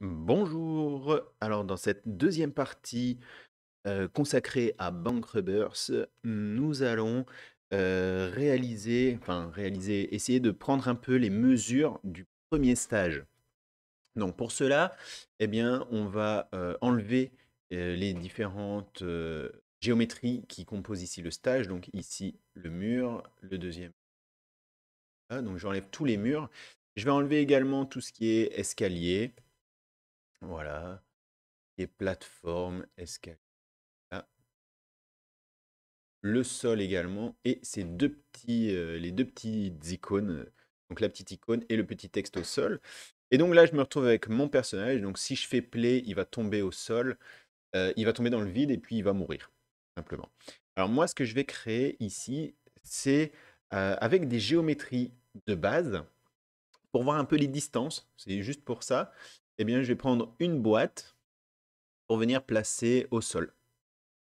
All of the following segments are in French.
Bonjour. Alors dans cette deuxième partie euh, consacrée à Bank Rebirth, nous allons euh, réaliser, enfin réaliser, essayer de prendre un peu les mesures du premier stage. Donc pour cela, eh bien on va euh, enlever les différentes géométries qui composent ici le stage. Donc ici le mur, le deuxième. Ah, donc j'enlève tous les murs. Je vais enlever également tout ce qui est escalier, voilà. Et plateforme, escalier. Ah. Le sol également. Et ces deux petits, euh, les deux petites icônes. Euh, donc la petite icône et le petit texte au sol. Et donc là, je me retrouve avec mon personnage. Donc si je fais play, il va tomber au sol. Euh, il va tomber dans le vide et puis il va mourir. Simplement. Alors moi, ce que je vais créer ici, c'est avec des géométries de base pour voir un peu les distances. C'est juste pour ça eh bien, je vais prendre une boîte pour venir placer au sol.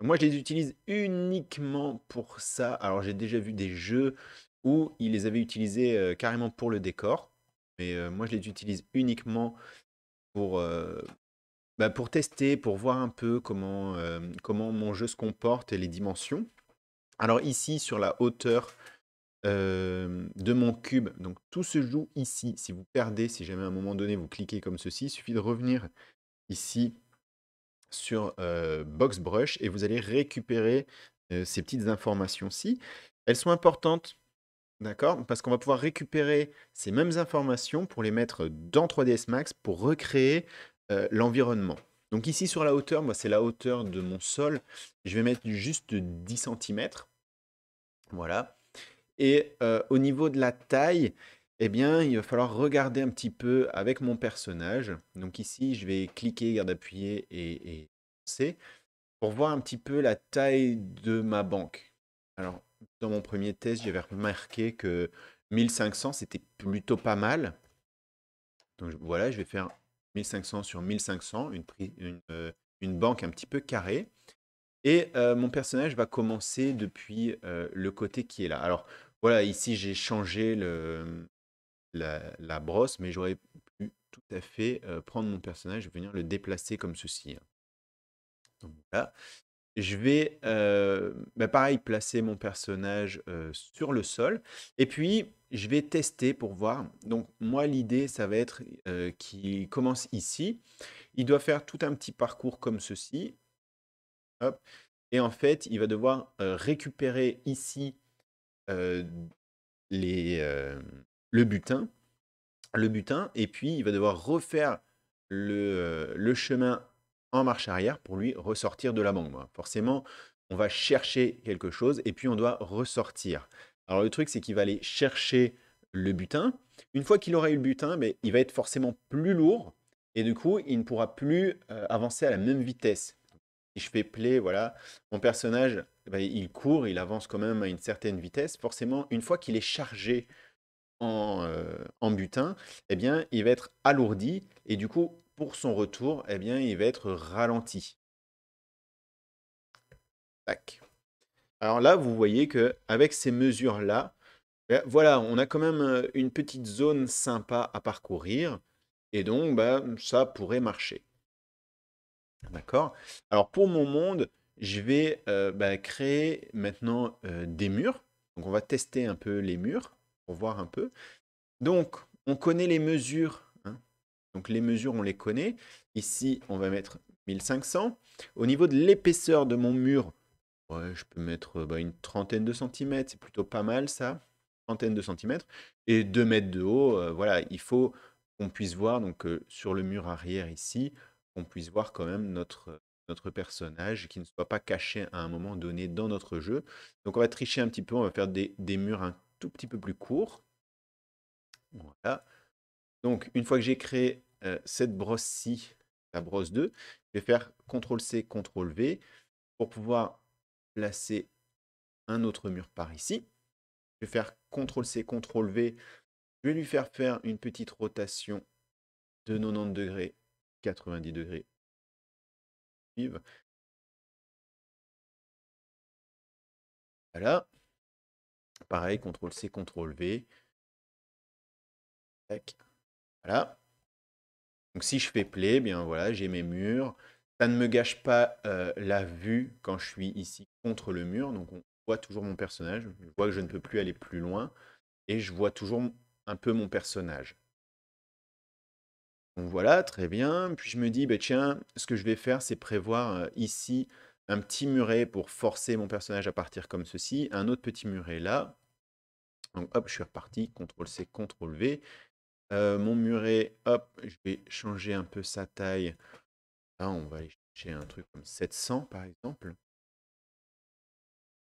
Moi, je les utilise uniquement pour ça. Alors, j'ai déjà vu des jeux où ils les avaient utilisés euh, carrément pour le décor. Mais euh, moi, je les utilise uniquement pour, euh, bah, pour tester, pour voir un peu comment, comment mon jeu se comporte et les dimensions. Alors ici, sur la hauteur, euh, de mon cube. Donc tout se joue ici. Si vous perdez, si jamais à un moment donné vous cliquez comme ceci, il suffit de revenir ici sur euh, Box Brush et vous allez récupérer euh, ces petites informations-ci. Elles sont importantes, d'accord Parce qu'on va pouvoir récupérer ces mêmes informations pour les mettre dans 3ds Max pour recréer l'environnement. Donc ici sur la hauteur, moi c'est la hauteur de mon sol, je vais mettre juste 10 cm. Voilà. Et euh, au niveau de la taille, eh bien, il va falloir regarder un petit peu avec mon personnage. Donc ici, je vais cliquer, garde appuyé et, et pour voir un petit peu la taille de ma banque. Alors, dans mon premier test, j'avais remarqué que 1500, c'était plutôt pas mal. Donc voilà, je vais faire 1500 sur 1500, une, une, euh, une banque un petit peu carrée. Et euh, mon personnage va commencer depuis le côté qui est là. Alors, voilà, ici j'ai changé la, brosse, mais j'aurais pu tout à fait prendre mon personnage et venir le déplacer comme ceci. Hein. Je vais, bah, pareil, placer mon personnage sur le sol. Et puis, je vais tester pour voir. Donc, moi, l'idée, ça va être qu'il commence ici. Il doit faire tout un petit parcours comme ceci. Et en fait, il va devoir récupérer ici euh, euh, le butin. Le butin, et puis il va devoir refaire le, euh, chemin en marche arrière pour lui ressortir de la banque. Forcément, on va chercher quelque chose et puis on doit ressortir. Alors le truc, c'est qu'il va aller chercher le butin. Une fois qu'il aura eu le butin, mais il va être forcément plus lourd et du coup, il ne pourra plus avancer à la même vitesse. Si je fais play, voilà, mon personnage eh ben, il court, il avance quand même à une certaine vitesse. Forcément, une fois qu'il est chargé en, euh, en, butin, eh bien, il va être alourdi et du coup, pour son retour, eh bien, il va être ralenti. Tac. Alors là, vous voyez que avec ces mesures-là, ben, voilà, on a quand même euh, une petite zone sympa à parcourir et donc, ben, ça pourrait marcher. D'accord Alors pour mon monde, je vais euh, bah, créer maintenant euh, des murs. Donc on va tester un peu les murs pour voir un peu. Donc on connaît les mesures. Hein. Donc les mesures, on les connaît. Ici, on va mettre 1500. Au niveau de l'épaisseur de mon mur, je peux mettre euh, bah, une trentaine de centimètres. C'est plutôt pas mal ça. Trentaine de centimètres. Et 2 mètres de haut. voilà, il faut qu'on puisse voir donc sur le mur arrière ici, qu'on puisse voir quand même notre notre personnage qui ne soit pas caché à un moment donné dans notre jeu. Donc on va tricher un petit peu, on va faire des, murs un tout petit peu plus courts. Voilà. Donc une fois que j'ai créé euh, cette brosse-ci, la brosse 2, je vais faire CTRL-C, CTRL-V pour pouvoir placer un autre mur par ici. Je vais faire CTRL-C, CTRL-V. Je vais lui faire faire une petite rotation de 90 degrés, 90 degrés voilà. Pareil, CTRL-C, CTRL-V. Voilà. Donc si je fais play, bien voilà, j'ai mes murs. Ça ne me gâche pas euh, la vue quand je suis ici contre le mur. Donc on voit toujours mon personnage. Je vois que je ne peux plus aller plus loin. Et je vois toujours un peu mon personnage voilà, très bien. Puis je me dis, bah, tiens, ce que je vais faire, c'est prévoir ici un petit muret pour forcer mon personnage à partir comme ceci, un autre petit muret là. Donc hop, je suis reparti, CTRL-C, CTRL-V. mon muret, hop, je vais changer un peu sa taille. Ah, on va aller chercher un truc comme 700 par exemple.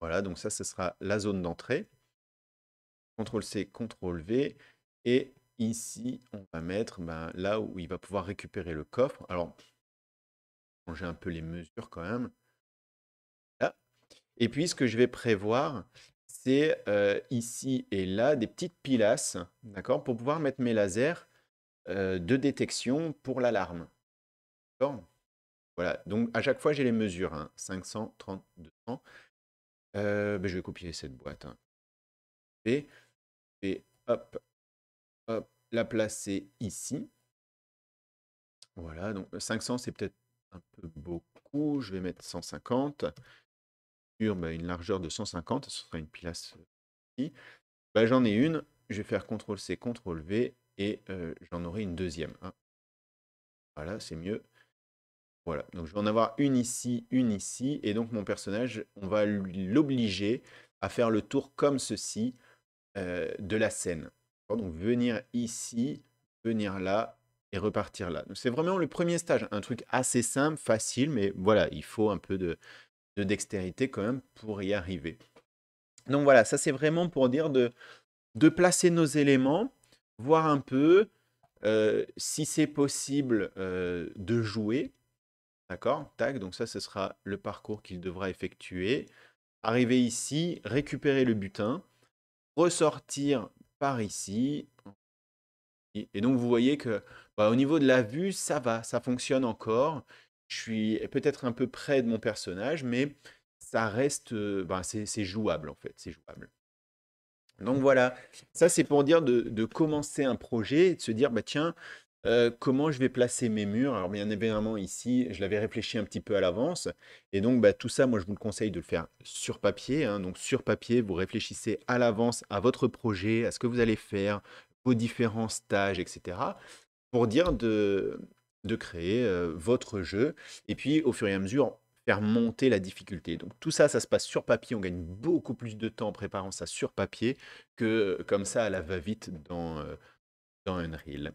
Voilà, donc ça, ce sera la zone d'entrée. CTRL-C, CTRL-V. Et Ici, on va mettre ben, là où il va pouvoir récupérer le coffre. Alors, changer un peu les mesures quand même. Et puis, ce que je vais prévoir, c'est euh, ici et là des petites pilasses, d'accord, pour pouvoir mettre mes lasers euh, de détection pour l'alarme. D'accord Voilà, donc à chaque fois, j'ai les mesures, hein, 500, 200. Euh, ben, je vais copier cette boîte. Hein. et hop, la placer ici. Voilà, donc 500, euh, c'est peut-être un peu beaucoup. Je vais mettre 150 sur bah, une largeur de 150. Ce sera une place euh, ici. Bah, j'en ai une. Je vais faire CTRL-C, CTRL-V et euh, j'en aurai une deuxième. Hein. Voilà, c'est mieux. Voilà, donc je vais en avoir une ici, une ici. Et donc mon personnage, on va l'obliger à faire le tour comme ceci de la scène. Donc venir ici, venir là et repartir là. c'est vraiment le premier stage, un truc assez simple, facile, mais voilà, il faut un peu de, dextérité quand même pour y arriver. Donc voilà, ça c'est vraiment pour dire de, placer nos éléments, voir un peu euh, si c'est possible euh, de jouer. D'accord Tac, donc ça ce sera le parcours qu'il devra effectuer. Arriver ici, récupérer le butin, ressortir par ici. Et donc vous voyez que bah, au niveau de la vue, ça va, ça fonctionne encore. Je suis peut-être un peu près de mon personnage, mais ça reste, euh, bah, c'est jouable en fait, c'est jouable. Donc mmh. voilà, ça c'est pour dire de, de, commencer un projet et de se dire, bah tiens, comment je vais placer mes murs. Alors bien évidemment ici, je l'avais réfléchi un petit peu à l'avance. Et donc bah, tout ça, moi je vous le conseille de le faire sur papier. Hein. Donc sur papier, vous réfléchissez à l'avance à votre projet, à ce que vous allez faire, vos différents stages, etc. Pour dire de, créer votre jeu. Et puis au fur et à mesure, faire monter la difficulté. Donc tout ça, ça se passe sur papier. On gagne beaucoup plus de temps en préparant ça sur papier que comme ça à la va-vite dans, un dans Unreal.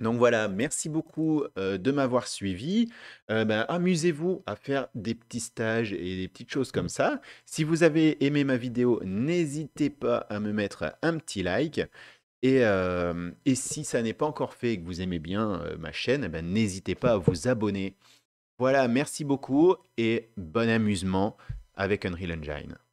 Donc voilà, merci beaucoup euh, de m'avoir suivi. Euh, ben, amusez-vous à faire des petits stages et des petites choses comme ça. Si vous avez aimé ma vidéo, n'hésitez pas à me mettre un petit like. Et, euh, si ça n'est pas encore fait et que vous aimez bien ma chaîne, eh ben, n'hésitez pas à vous abonner. Voilà, merci beaucoup et bon amusement avec Unreal Engine.